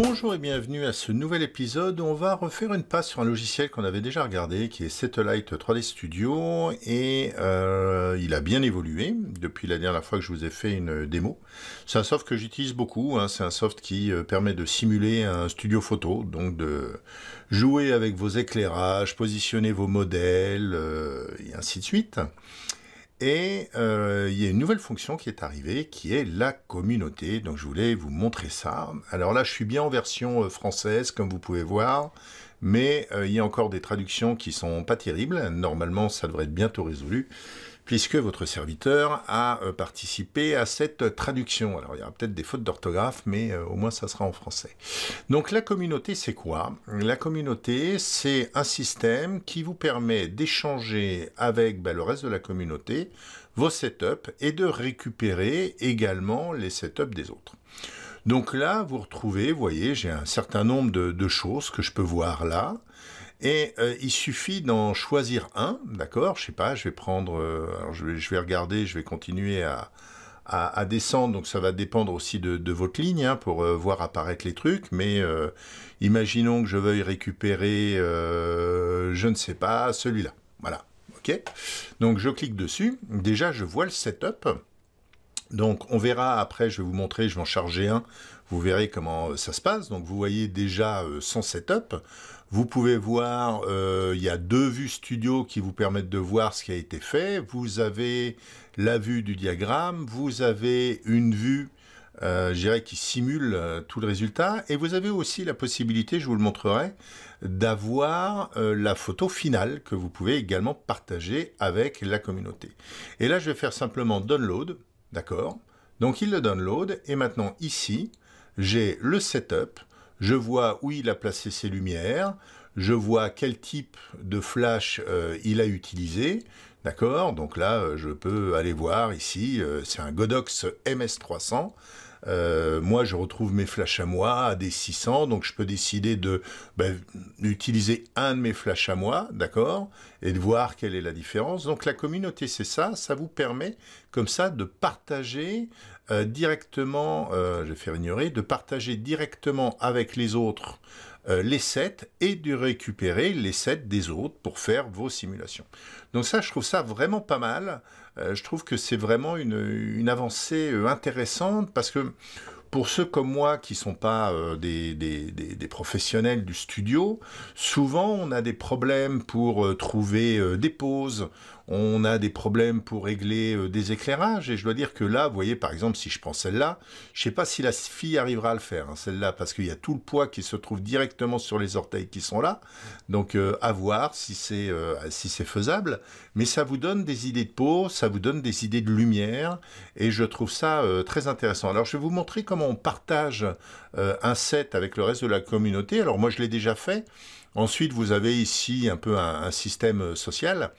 Bonjour et bienvenue à ce nouvel épisode. On va refaire une passe sur un logiciel qu'on avait déjà regardé qui est Satellite 3D Studio et euh, il a bien évolué depuis la dernière fois que je vous ai fait une démo. C'est un soft que j'utilise beaucoup, hein. c'est un soft qui euh, permet de simuler un studio photo, donc de jouer avec vos éclairages, positionner vos modèles euh, et ainsi de suite. Et euh, il y a une nouvelle fonction qui est arrivée, qui est la communauté. Donc je voulais vous montrer ça. Alors là, je suis bien en version euh, française, comme vous pouvez voir, mais euh, il y a encore des traductions qui sont pas terribles. Normalement, ça devrait être bientôt résolu puisque votre serviteur a euh, participé à cette traduction. Alors il y aura peut-être des fautes d'orthographe, mais euh, au moins ça sera en français. Donc la communauté, c'est quoi La communauté, c'est un système qui vous permet d'échanger avec ben, le reste de la communauté vos setups et de récupérer également les setups des autres. Donc là, vous retrouvez, vous voyez, j'ai un certain nombre de, choses que je peux voir là. Et euh, il suffit d'en choisir un, d'accord Je sais pas, je vais prendre, euh, je, vais, regarder, je vais continuer à, descendre, donc ça va dépendre aussi de, votre ligne hein, pour euh, voir apparaître les trucs, mais imaginons que je veuille récupérer, je ne sais pas, celui-là, voilà, ok Donc je clique dessus, déjà je vois le setup, donc on verra après, je vais vous montrer, je vais en charger un, vous verrez comment euh, ça se passe. Donc vous voyez déjà euh, sans setup, vous pouvez voir, euh, il y a deux vues studio qui vous permettent de voir ce qui a été fait. Vous avez la vue du diagramme, vous avez une vue je dirais, qui simule tout le résultat. Et vous avez aussi la possibilité, je vous le montrerai, d'avoir la photo finale que vous pouvez également partager avec la communauté. Et là, je vais faire simplement download. D'accord Donc il le download et maintenant ici, j'ai le setup, je vois où il a placé ses lumières, je vois quel type de flash euh, il a utilisé, d'accord Donc là, euh, je peux aller voir ici, euh, c'est un Godox MS300, euh, moi, je retrouve mes flashs à moi à des 600, donc je peux décider de ben, un de mes flashs à moi, d'accord, et de voir quelle est la différence. Donc la communauté, c'est ça, ça vous permet comme ça de partager euh, directement, euh, je vais faire ignorer, de partager directement avec les autres euh, les sets et de récupérer les sets des autres pour faire vos simulations. Donc ça, je trouve ça vraiment pas mal. Euh, je trouve que c'est vraiment une, avancée euh, intéressante parce que pour ceux comme moi qui ne sont pas des, des, professionnels du studio, souvent on a des problèmes pour trouver des pauses on a des problèmes pour régler euh, des éclairages. Et je dois dire que là, vous voyez, par exemple, si je prends celle-là, je ne sais pas si la fille arrivera à le faire, hein, celle-là, parce qu'il y a tout le poids qui se trouve directement sur les orteils qui sont là. Donc, euh, à voir euh, si c'est faisable. Mais ça vous donne des idées de peau, ça vous donne des idées de lumière, et je trouve ça très intéressant. Alors, je vais vous montrer comment on partage un set avec le reste de la communauté. Alors, moi, je l'ai déjà fait. Ensuite, vous avez ici un peu un système social.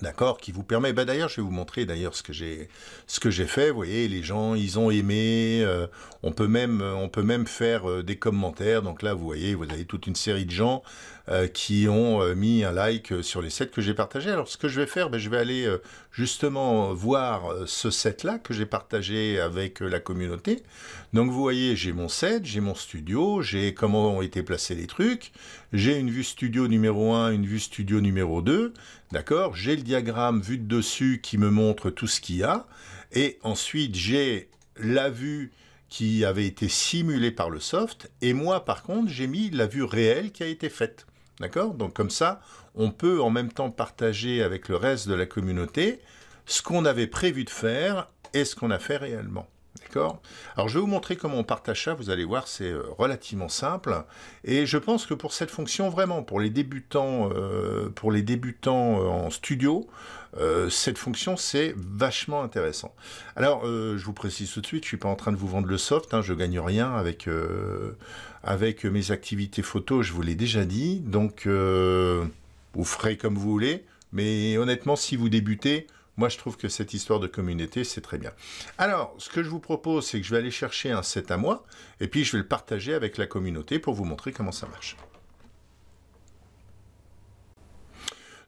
D'accord, qui vous permet. Ben d'ailleurs, je vais vous montrer d'ailleurs ce que j'ai, ce que j'ai fait. Vous voyez, les gens, ils ont aimé. Euh, on peut même, on peut même faire euh, des commentaires. Donc là, vous voyez, vous avez toute une série de gens euh, qui ont mis un like sur les sets que j'ai partagés. Alors, ce que je vais faire, ben, je vais aller justement voir ce set-là que j'ai partagé avec la communauté. Donc, vous voyez, j'ai mon set, j'ai mon studio, j'ai comment ont été placés les trucs. J'ai une vue studio numéro 1, une vue studio numéro 2. D'accord J'ai le diagramme vu de dessus qui me montre tout ce qu'il y a. Et ensuite, j'ai la vue qui avait été simulée par le soft. Et moi, par contre, j'ai mis la vue réelle qui a été faite. D'accord Donc comme ça, on peut en même temps partager avec le reste de la communauté ce qu'on avait prévu de faire et ce qu'on a fait réellement. Alors je vais vous montrer comment on partage ça, vous allez voir c'est euh, relativement simple. Et je pense que pour cette fonction vraiment, pour les débutants, euh, pour les débutants euh, en studio, cette fonction c'est vachement intéressant. Alors je vous précise tout de suite, je suis pas en train de vous vendre le soft, hein, je gagne rien avec, avec mes activités photo, je vous l'ai déjà dit, donc vous ferez comme vous voulez. Mais honnêtement, si vous débutez, moi, je trouve que cette histoire de communauté, c'est très bien. Alors, ce que je vous propose, c'est que je vais aller chercher un set à moi, et puis je vais le partager avec la communauté pour vous montrer comment ça marche.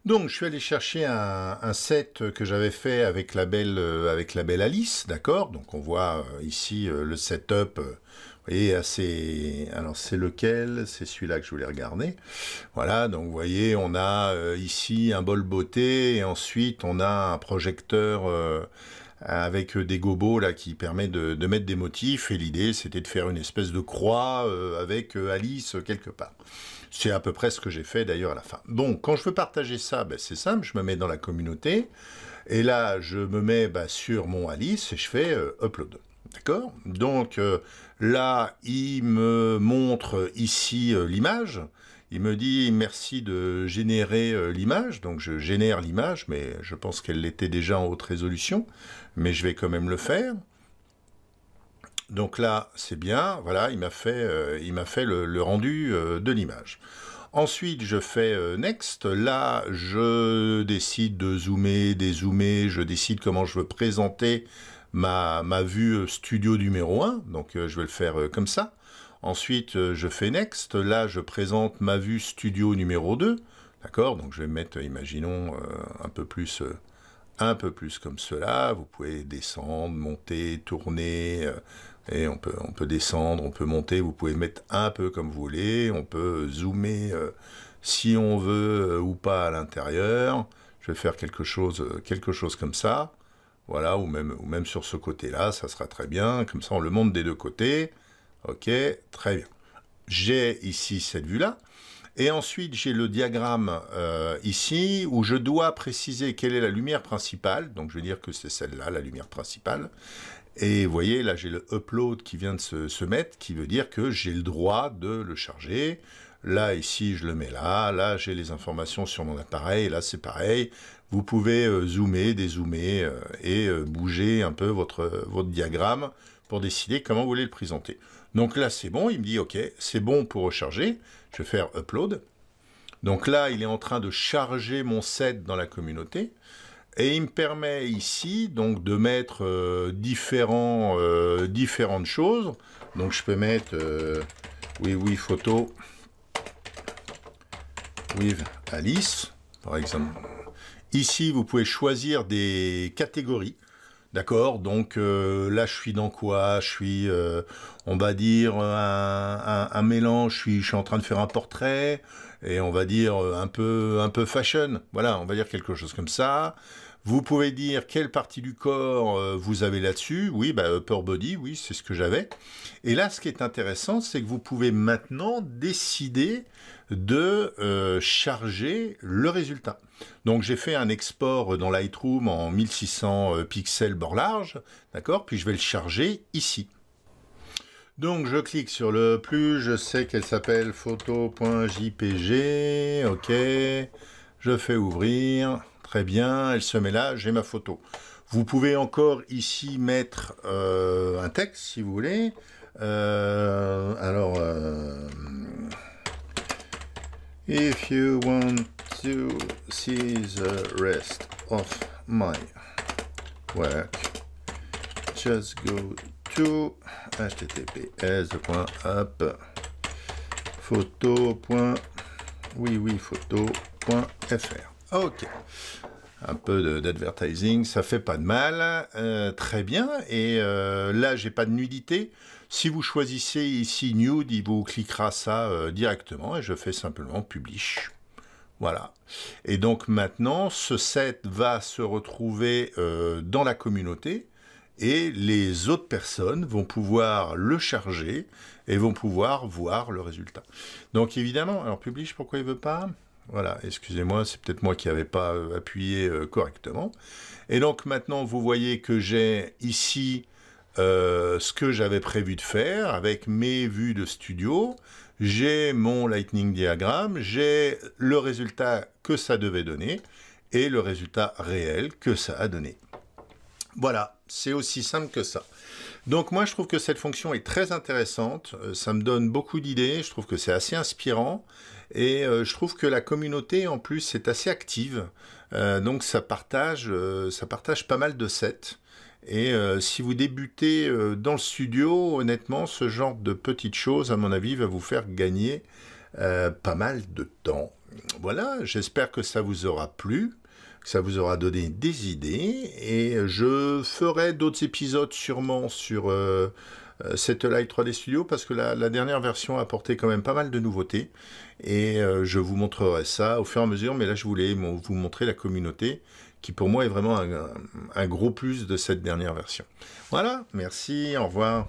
Donc, je suis allé chercher un, set que j'avais fait avec la belle, euh, Alice, d'accord Donc, on voit euh, ici euh, le setup. vous voyez, assez. Alors, c'est lequel C'est celui-là que je voulais regarder. Voilà, donc vous voyez, on a ici un bol beauté et ensuite on a un projecteur avec des gobos là qui permet de mettre des motifs. Et l'idée, c'était de faire une espèce de croix avec Alice quelque part. C'est à peu près ce que j'ai fait d'ailleurs à la fin. Bon, quand je veux partager ça, ben, c'est simple, je me mets dans la communauté, et là je me mets ben, sur mon Alice et je fais euh, upload. D'accord Donc euh, là, il me montre ici euh, l'image. Il me dit merci de générer l'image. Donc je génère l'image, mais je pense qu'elle l'était déjà en haute résolution. Mais je vais quand même le faire. Donc là, c'est bien, voilà, il m'a fait, euh, il m'a fait le, rendu euh, de l'image. Ensuite, je fais euh, Next. Là, je décide de zoomer, dézoomer, je décide comment je veux présenter ma, vue studio numéro 1. Donc, je vais le faire comme ça. Ensuite, je fais Next. Là, je présente ma vue studio numéro 2. D'accord Donc, je vais mettre, imaginons, un peu plus un peu plus comme cela. Vous pouvez descendre, monter, tourner, et on peut, on peut descendre, on peut monter, vous pouvez mettre un peu comme vous voulez, on peut zoomer euh, si on veut euh, ou pas à l'intérieur. Je vais faire quelque chose, euh, quelque chose comme ça. Voilà, ou même, ou même sur ce côté-là, ça sera très bien. Comme ça, on le monte des deux côtés. OK, très bien. J'ai ici cette vue-là. Et ensuite, j'ai le diagramme ici où je dois préciser quelle est la lumière principale. Donc, je vais dire que c'est celle-là, la lumière principale. Et vous voyez, là, j'ai le upload qui vient de se, mettre, qui veut dire que j'ai le droit de le charger. Là, ici, je le mets là. Là, j'ai les informations sur mon appareil. Là, c'est pareil. Vous pouvez euh, zoomer, dézoomer euh, et euh, bouger un peu votre, votre diagramme pour décider comment vous voulez le présenter. Donc là, c'est bon. Il me dit, OK, c'est bon pour recharger. Je vais faire upload. Donc là, il est en train de charger mon set dans la communauté et il me permet ici donc de mettre euh, différents, euh, différentes choses. Donc je peux mettre euh, oui oui photo with Alice par exemple. Ici vous pouvez choisir des catégories. D'accord, donc là je suis dans quoi Je suis, on va dire, un, un mélange, je suis, je suis en train de faire un portrait, et on va dire euh, un peu, un peu fashion. Voilà, on va dire quelque chose comme ça. Vous pouvez dire quelle partie du corps euh, vous avez là-dessus. Oui, bah, upper body, oui, c'est ce que j'avais. Et là, ce qui est intéressant, c'est que vous pouvez maintenant décider de euh, charger le résultat. Donc j'ai fait un export dans Lightroom en 1600 pixels bord large, d'accord Puis je vais le charger ici. Donc je clique sur le plus, je sais qu'elle s'appelle photo.jpg, ok, je fais ouvrir, très bien, elle se met là, j'ai ma photo. Vous pouvez encore ici mettre euh, un texte si vous voulez. Euh, alors, euh, if you want to see the rest of my work, just go to https photo oui oui photo.fr ok un peu d'advertising ça fait pas de mal euh, très bien et euh, là j'ai pas de nudité si vous choisissez ici nude il vous cliquera ça euh, directement et je fais simplement publish voilà. Et donc maintenant, ce set va se retrouver dans la communauté et les autres personnes vont pouvoir le charger et vont pouvoir voir le résultat. Donc évidemment, alors publish, pourquoi il veut pas Voilà, excusez-moi, c'est peut-être moi qui n'avais pas euh, appuyé euh, correctement. Et donc maintenant, vous voyez que j'ai ici euh, ce que j'avais prévu de faire avec mes vues de studio. J'ai mon lightning Diagram, j'ai le résultat que ça devait donner et le résultat réel que ça a donné. Voilà, c'est aussi simple que ça. Donc moi, je trouve que cette fonction est très intéressante. Euh, ça me donne beaucoup d'idées. Je trouve que c'est assez inspirant. Et euh, je trouve que la communauté, en plus, est assez active. Euh, donc ça partage, ça partage pas mal de sets. Et si vous débutez dans le studio, honnêtement, ce genre de petites choses, à mon avis, va vous faire gagner pas mal de temps. Voilà, j'espère que ça vous aura plu. Ça vous aura donné des idées et je ferai d'autres épisodes sûrement sur cette Live 3D Studio parce que la, dernière version a apporté quand même pas mal de nouveautés et euh, je vous montrerai ça au fur et à mesure. Mais là, je voulais vous montrer la communauté qui pour moi est vraiment un gros plus de cette dernière version. Voilà, merci, au revoir.